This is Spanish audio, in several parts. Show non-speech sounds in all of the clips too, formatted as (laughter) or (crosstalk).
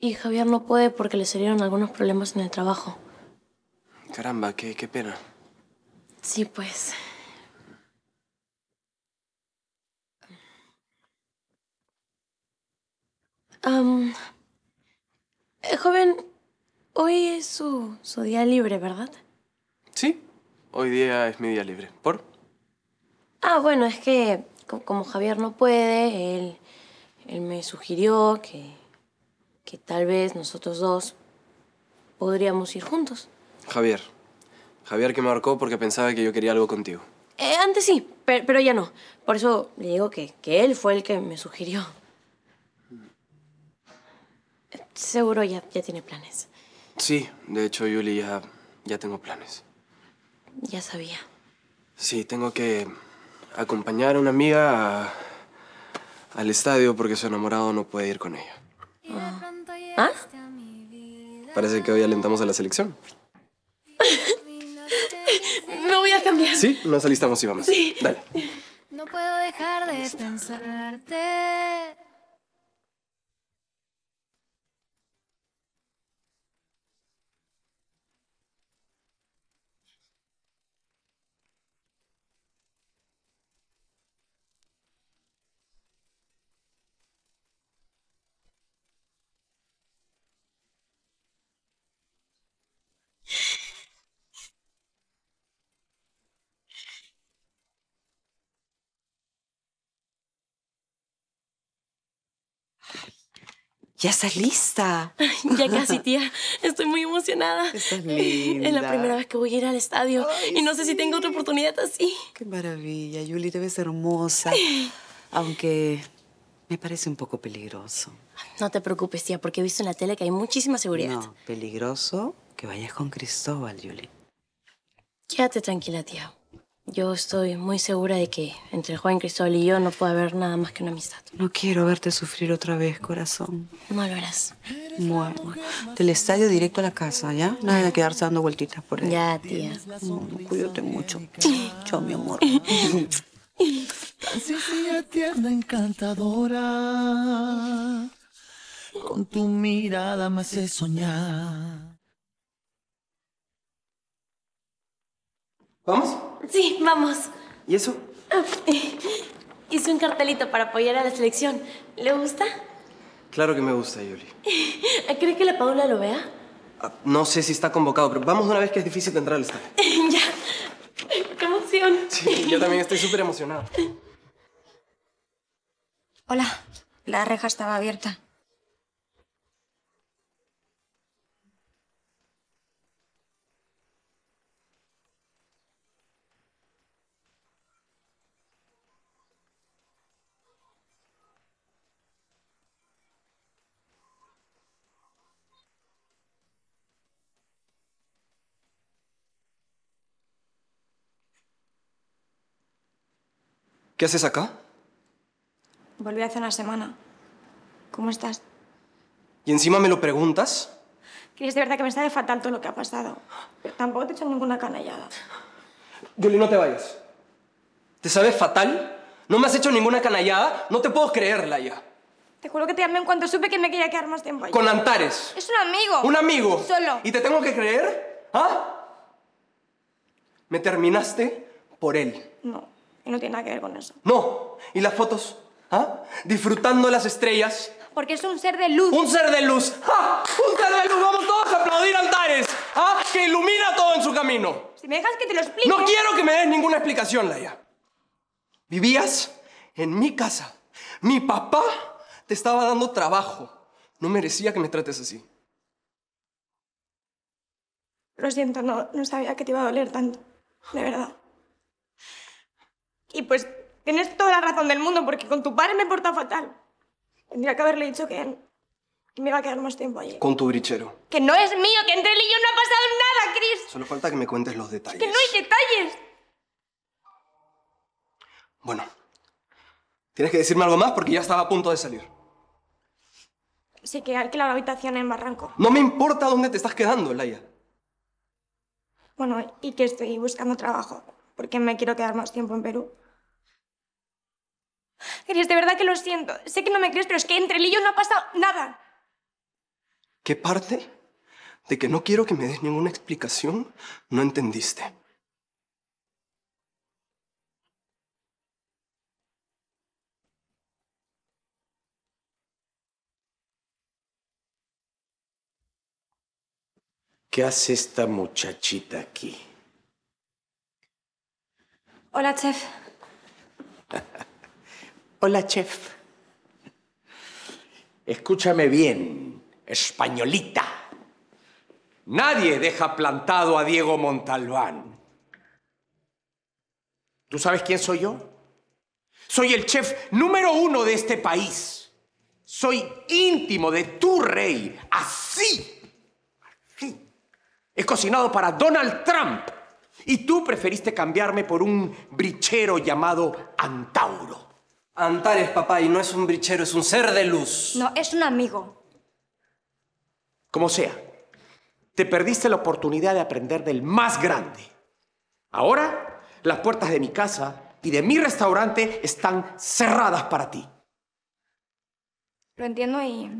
Y Javier no puede porque le salieron algunos problemas en el trabajo. Caramba, qué, pena. Sí, pues. Eh, joven, hoy es su, día libre, ¿verdad? Sí, hoy día es mi día libre. ¿Por? Ah, bueno, es que como Javier no puede, él, él me sugirió que, que tal vez nosotros dos podríamos ir juntos. Javier. Javier que me marcó porque pensaba que yo quería algo contigo. Eh, antes sí, pero, ya no. Por eso le digo que, él fue el que me sugirió. Seguro ya, ya tiene planes. Sí, de hecho, Yuli, ya, ya tengo planes. Ya sabía. Sí, tengo que acompañar a una amiga al estadio porque su enamorado no puede ir con ella. ¿Ah? Parece que hoy alentamos a la selección. (laughs) Me voy a cambiar. Sí, nos alistamos y vamos. Sí. Dale. No puedo dejar de pensarte. Ya estás lista. ya casi, tía. Estoy muy emocionada. Estás linda. Es la primera vez que voy a ir al estadio. y no sé si tengo otra oportunidad así. Qué maravilla. Yuli, te ves hermosa. Aunque me parece un poco peligroso. No te preocupes, tía, porque he visto en la tele que hay muchísima seguridad. No, peligroso que vayas con Cristóbal, Yuli. Quédate tranquila, tía. Yo estoy muy segura de que entre Juan Cristóbal y yo no puede haber nada más que una amistad. No quiero verte sufrir otra vez, corazón. No lo harás. Bueno, del estadio directo a la casa, ¿ya? Nada de quedarse dando vueltitas por ahí. Ya, tía. No, cuídate mucho. Chao, mi amor. tierna, encantadora. Con tu mirada me hace soñar. ¿Vamos? Sí, vamos. ¿Y eso? (laughs) Hice un cartelito para apoyar a la selección. ¿Le gusta? Claro que me gusta, Yoli. (laughs) ¿Crees que la Paula lo vea? Ah, no sé si está convocado, pero vamos una vez que es difícil de entrar al estadio. (laughs) ya. ¡Qué emoción! Sí, yo también estoy súper emocionado. Hola. La reja estaba abierta. ¿Qué haces acá? Volví hace una semana. ¿Cómo estás? ¿Y encima me lo preguntas? Es de verdad que me sabe fatal todo lo que ha pasado. Pero tampoco te he hecho ninguna canallada. Juli, no te vayas. ¿Te sabes fatal? No me has hecho ninguna canallada. No te puedo creer, Laia. Te juro que te llamé en cuanto supe que me quería quedar más tiempo Con Antares. Es un amigo. ¿Un amigo? Solo. ¿Y te tengo que creer? ¿Ah? Me terminaste por él. No no tiene nada que ver con eso. ¡No! ¿Y las fotos? ¿Ah? Disfrutando las estrellas. Porque es un ser de luz. ¡Un ser de luz! ¡Un ser de luz! ¡Vamos todos a aplaudir a ¿Ah? Que ilumina todo en su camino. Si me dejas que te lo explique... No quiero que me des ninguna explicación, Laia. Vivías en mi casa. Mi papá te estaba dando trabajo. No merecía que me trates así. Lo siento, no, no sabía que te iba a doler tanto. De verdad. Y pues tienes toda la razón del mundo, porque con tu padre me he portado fatal. Tendría que haberle dicho que, que me iba a quedar más tiempo allí. Con tu brichero. Que no es mío, que entre él y yo no ha pasado nada, Chris. Solo falta que me cuentes los detalles. que no hay detalles. Bueno, tienes que decirme algo más porque ya estaba a punto de salir. Sí, que alquila la habitación en Barranco. No me importa dónde te estás quedando, Laia. Bueno, y que estoy buscando trabajo porque me quiero quedar más tiempo en Perú. Gris, de verdad que lo siento. Sé que no me crees, pero es que entre él y yo no ha pasado nada. ¿Qué parte de que no quiero que me des ninguna explicación no entendiste? ¿Qué hace esta muchachita aquí? Hola, chef. (laughs) Hola, chef. Escúchame bien, españolita. Nadie deja plantado a Diego Montalbán. ¿Tú sabes quién soy yo? Soy el chef número uno de este país. Soy íntimo de tu rey. Así. Así. He cocinado para Donald Trump. Y tú preferiste cambiarme por un brichero llamado Antauro. Antares, papá, y no es un brichero, es un ser de luz. No, es un amigo. Como sea, te perdiste la oportunidad de aprender del más grande. Ahora, las puertas de mi casa y de mi restaurante están cerradas para ti. Lo entiendo y,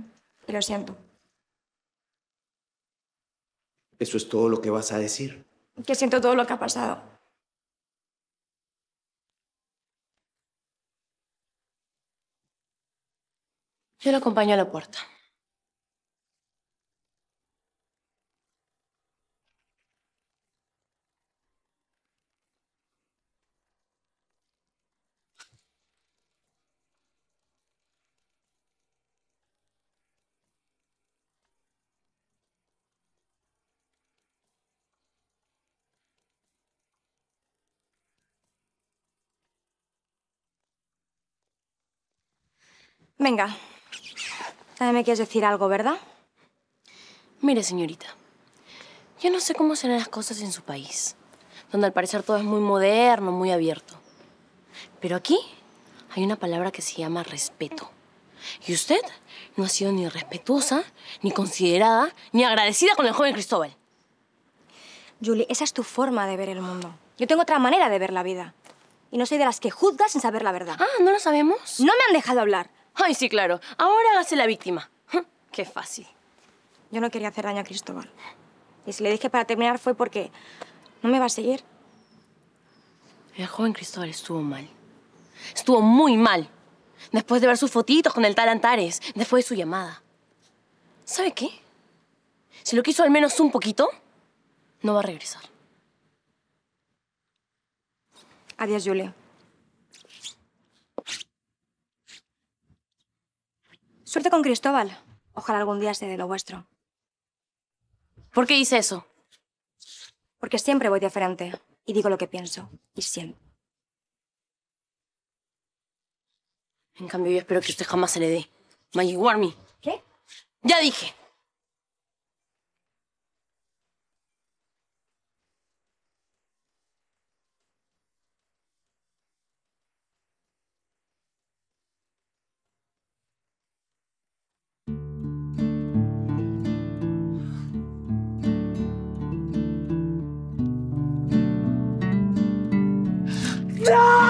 y lo siento. ¿Eso es todo lo que vas a decir? que siento todo lo que ha pasado. Yo lo acompaño a la puerta. Venga. También me quieres decir algo, ¿verdad? Mire, señorita. Yo no sé cómo serán las cosas en su país, donde al parecer todo es muy moderno, muy abierto. Pero aquí hay una palabra que se llama respeto. Y usted no ha sido ni respetuosa, ni considerada, ni agradecida con el joven Cristóbal. Julie, esa es tu forma de ver el mundo. Yo tengo otra manera de ver la vida. Y no soy de las que juzga sin saber la verdad. Ah, ¿no lo sabemos? No me han dejado hablar. Ay, sí, claro. Ahora hágase la víctima. Qué fácil. Yo no quería hacer daño a Cristóbal. Y si le dije para terminar fue porque no me va a seguir. El joven Cristóbal estuvo mal. Estuvo muy mal. Después de ver sus fotitos con el tal Antares, después de su llamada. ¿Sabe qué? Si lo quiso al menos un poquito, no va a regresar. Adiós, Julia. con Cristóbal. Ojalá algún día se dé lo vuestro. ¿Por qué hice eso? Porque siempre voy diferente. y digo lo que pienso y siento. En cambio, yo espero que usted jamás se le dé. Maggie Warmy. ¿Qué? Ya dije. die!